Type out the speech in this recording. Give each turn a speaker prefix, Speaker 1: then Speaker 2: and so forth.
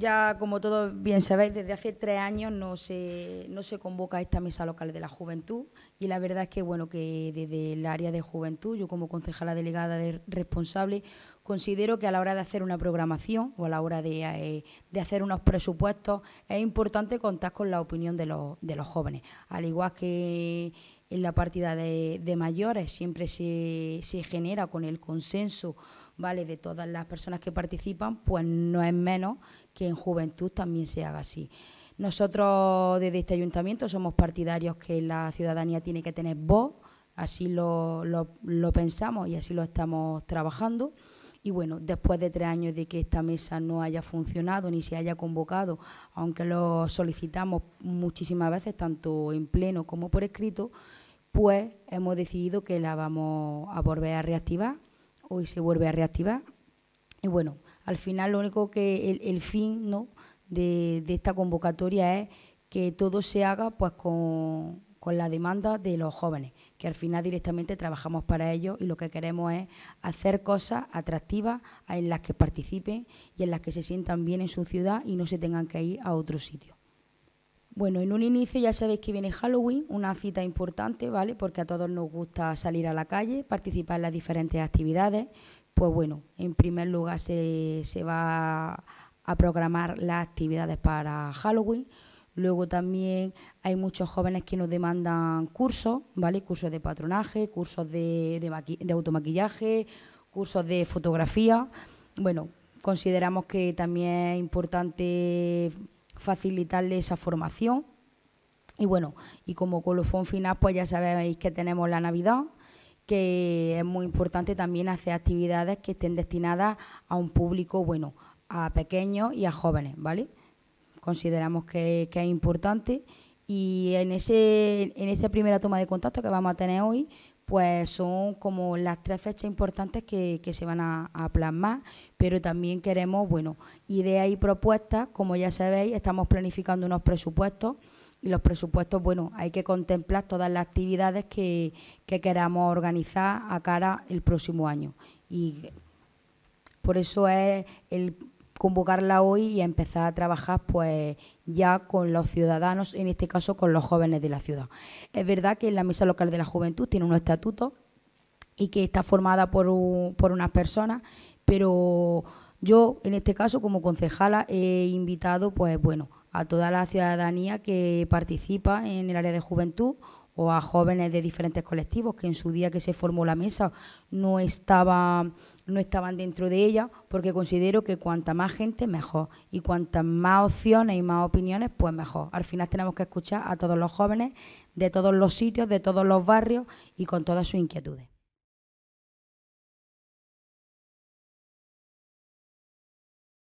Speaker 1: ya como todos bien sabéis, desde hace tres años no se, no se convoca esta mesa local de la juventud y la verdad es que, bueno, que desde el área de juventud, yo como concejala delegada de responsable, considero que a la hora de hacer una programación o a la hora de, eh, hacer unos presupuestos es importante contar con la opinión de los, de los jóvenes, al igual que en la partida de, de mayores siempre se, se genera con el consenso ¿vale? de todas las personas que participan, pues no es menos que en juventud también se haga así. Nosotros desde este ayuntamiento somos partidarios que la ciudadanía tiene que tener voz, así lo, lo pensamos y así lo estamos trabajando. Y bueno, después de tres años de que esta mesa no haya funcionado ni se haya convocado, aunque lo solicitamos muchísimas veces, tanto en pleno como por escrito, pues hemos decidido que la vamos a volver a reactivar hoy se vuelve a reactivar. Y bueno, al final lo único que el, fin ¿no? de, esta convocatoria es que todo se haga pues con, con la demanda de los jóvenes, que al final directamente trabajamos para ellos y lo que queremos es hacer cosas atractivas en las que participen y en las que se sientan bien en su ciudad y no se tengan que ir a otro sitio. Bueno, en un inicio ya sabéis que viene Halloween, una cita importante, ¿vale? Porque a todos nos gusta salir a la calle, participar en las diferentes actividades. Pues bueno, en primer lugar se, se va a programar las actividades para Halloween. Luego también hay muchos jóvenes que nos demandan cursos, ¿vale? Cursos de patronaje, cursos de, de, de automaquillaje, cursos de fotografía. Bueno, consideramos que también es importante facilitarle esa formación. Y bueno, y como colofón final, pues ya sabéis que tenemos la Navidad, que es muy importante también hacer actividades que estén destinadas a un público, bueno, a pequeños y a jóvenes, ¿vale? Consideramos que, es importante y en, ese, en esa primera toma de contacto que vamos a tener hoy, pues son como las tres fechas importantes que, se van a, plasmar, pero también queremos, bueno, ideas y propuestas, como ya sabéis, estamos planificando unos presupuestos y los presupuestos, bueno, hay que contemplar todas las actividades que, que queramos organizar a cara el próximo año. Y por eso es el convocarla hoy y empezar a trabajar pues ya con los ciudadanos, en este caso con los jóvenes de la ciudad. Es verdad que la Mesa Local de la Juventud tiene un estatuto y que está formada por, por unas personas, pero yo en este caso como concejala he invitado pues bueno, a toda la ciudadanía que participa en el área de juventud o a jóvenes de diferentes colectivos que en su día que se formó la mesa no estaba no estaban dentro de ella porque considero que cuanta más gente mejor y cuantas más opciones y más opiniones pues mejor. Al final tenemos que escuchar a todos los jóvenes de todos los sitios, de todos los barrios y con todas sus inquietudes.